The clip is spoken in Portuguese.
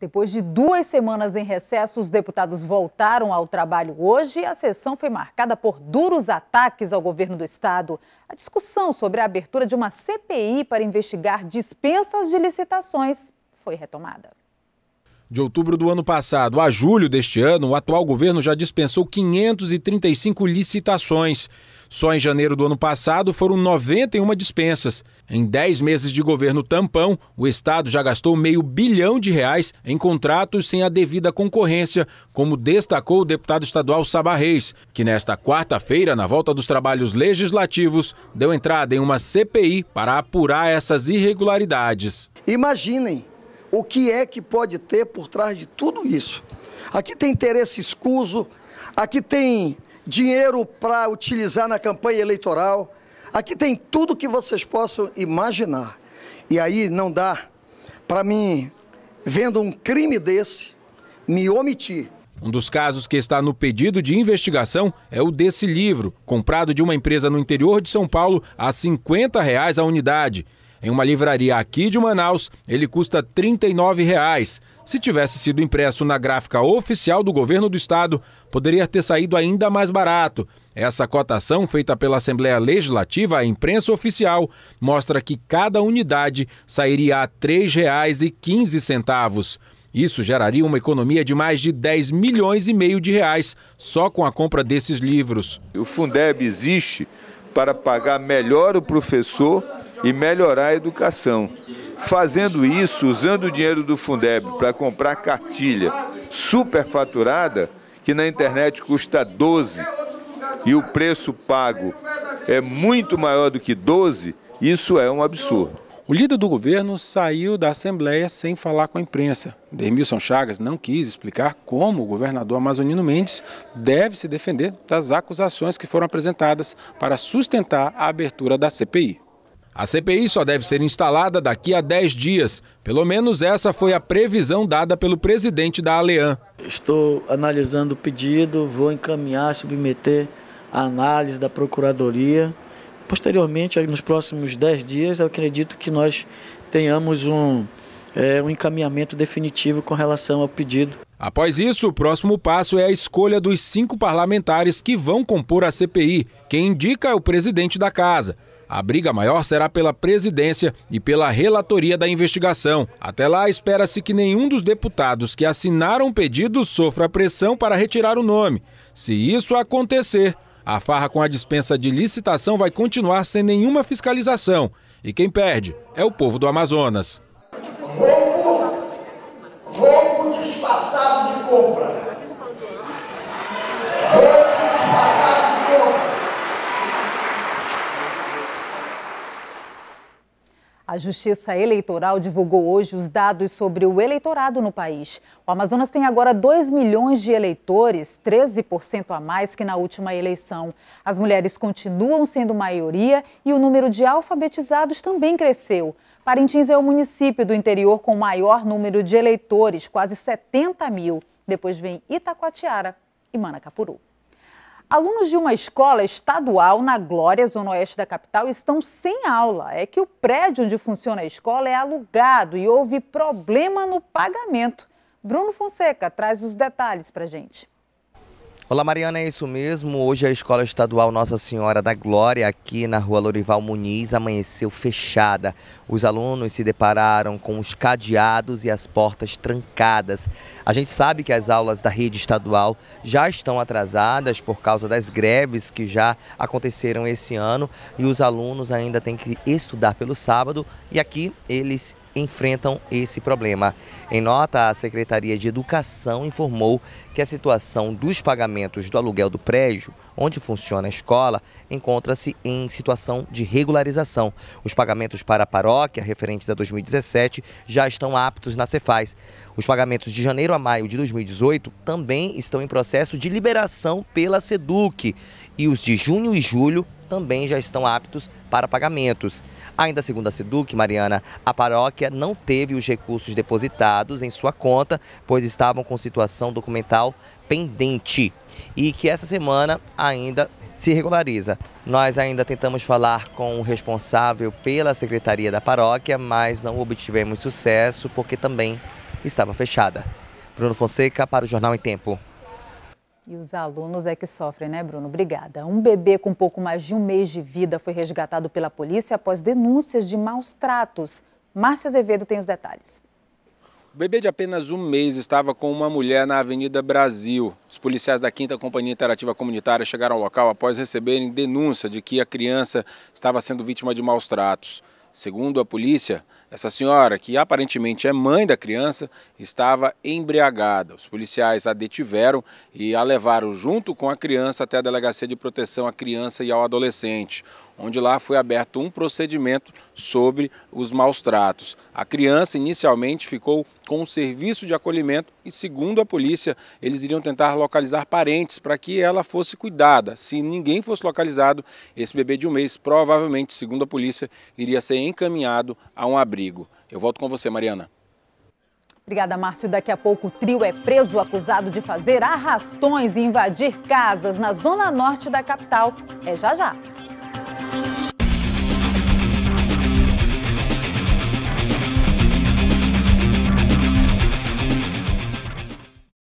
Depois de duas semanas em recesso, os deputados voltaram ao trabalho hoje e a sessão foi marcada por duros ataques ao governo do estado. A discussão sobre a abertura de uma CPI para investigar dispensas de licitações foi retomada. De outubro do ano passado a julho deste ano, o atual governo já dispensou 535 licitações. Só em janeiro do ano passado foram 91 dispensas. Em 10 meses de governo tampão, o Estado já gastou meio bilhão de reais em contratos sem a devida concorrência, como destacou o deputado estadual Sabá Reis, que nesta quarta-feira, na volta dos trabalhos legislativos, deu entrada em uma CPI para apurar essas irregularidades. Imaginem o que é que pode ter por trás de tudo isso. Aqui tem interesse escuso, aqui tem dinheiro para utilizar na campanha eleitoral, aqui tem tudo que vocês possam imaginar. E aí não dá para mim, vendo um crime desse, me omitir. Um dos casos que está no pedido de investigação é o desse livro, comprado de uma empresa no interior de São Paulo a R$ 50 reais a unidade. Em uma livraria aqui de Manaus, ele custa R$ 39,00. Se tivesse sido impresso na gráfica oficial do governo do estado, poderia ter saído ainda mais barato. Essa cotação, feita pela Assembleia Legislativa à imprensa oficial, mostra que cada unidade sairia a R$ 3,15. Isso geraria uma economia de mais de 10 milhões e meio de reais só com a compra desses livros. O Fundeb existe para pagar melhor o professor e melhorar a educação. Fazendo isso, usando o dinheiro do Fundeb para comprar cartilha superfaturada, que na internet custa 12 e o preço pago é muito maior do que 12, isso é um absurdo. O líder do governo saiu da Assembleia sem falar com a imprensa. Dermilson Chagas não quis explicar como o governador amazonino Mendes deve se defender das acusações que foram apresentadas para sustentar a abertura da CPI. A CPI só deve ser instalada daqui a 10 dias. Pelo menos essa foi a previsão dada pelo presidente da Alean. Estou analisando o pedido, vou encaminhar, submeter a análise da Procuradoria. Posteriormente, nos próximos 10 dias, eu acredito que nós tenhamos um, é, um encaminhamento definitivo com relação ao pedido. Após isso, o próximo passo é a escolha dos cinco parlamentares que vão compor a CPI. Quem indica é o presidente da casa. A briga maior será pela presidência e pela relatoria da investigação. Até lá, espera-se que nenhum dos deputados que assinaram o pedido sofra pressão para retirar o nome. Se isso acontecer, a farra com a dispensa de licitação vai continuar sem nenhuma fiscalização. E quem perde é o povo do Amazonas. A Justiça Eleitoral divulgou hoje os dados sobre o eleitorado no país. O Amazonas tem agora 2 milhões de eleitores, 13% a mais que na última eleição. As mulheres continuam sendo maioria e o número de alfabetizados também cresceu. Parintins é o município do interior com o maior número de eleitores, quase 70 mil. Depois vem Itacoatiara e Manacapuru. Alunos de uma escola estadual na Glória, zona oeste da capital, estão sem aula. É que o prédio onde funciona a escola é alugado e houve problema no pagamento. Bruno Fonseca traz os detalhes para gente. Olá, Mariana, é isso mesmo. Hoje é a Escola Estadual Nossa Senhora da Glória, aqui na rua Lorival Muniz, amanheceu fechada. Os alunos se depararam com os cadeados e as portas trancadas. A gente sabe que as aulas da rede estadual já estão atrasadas por causa das greves que já aconteceram esse ano e os alunos ainda têm que estudar pelo sábado e aqui eles enfrentam esse problema. Em nota, a Secretaria de Educação informou que a situação dos pagamentos do aluguel do prédio, onde funciona a escola, encontra-se em situação de regularização. Os pagamentos para a paróquia, referentes a 2017, já estão aptos na Cefaz. Os pagamentos de janeiro a maio de 2018 também estão em processo de liberação pela SEDUC e os de junho e julho também já estão aptos para pagamentos. Ainda segundo a SEDUC, Mariana, a paróquia não teve os recursos depositados em sua conta, pois estavam com situação documental pendente e que essa semana ainda se regulariza. Nós ainda tentamos falar com o responsável pela secretaria da paróquia, mas não obtivemos sucesso porque também estava fechada. Bruno Fonseca para o Jornal em Tempo. E os alunos é que sofrem, né, Bruno? Obrigada. Um bebê com pouco mais de um mês de vida foi resgatado pela polícia após denúncias de maus tratos. Márcio Azevedo tem os detalhes. O bebê de apenas um mês estava com uma mulher na Avenida Brasil. Os policiais da 5 Companhia Interativa Comunitária chegaram ao local após receberem denúncia de que a criança estava sendo vítima de maus tratos. Segundo a polícia, essa senhora, que aparentemente é mãe da criança, estava embriagada. Os policiais a detiveram e a levaram junto com a criança até a Delegacia de Proteção à Criança e ao Adolescente, onde lá foi aberto um procedimento sobre os maus tratos. A criança inicialmente ficou com o serviço de acolhimento e, segundo a polícia, eles iriam tentar localizar parentes para que ela fosse cuidada. Se ninguém fosse localizado, esse bebê de um mês provavelmente, segundo a polícia, iria ser encaminhado a um abrigo abrigo. Eu volto com você, Mariana. Obrigada, Márcio. Daqui a pouco o trio é preso acusado de fazer arrastões e invadir casas na zona norte da capital. É já já.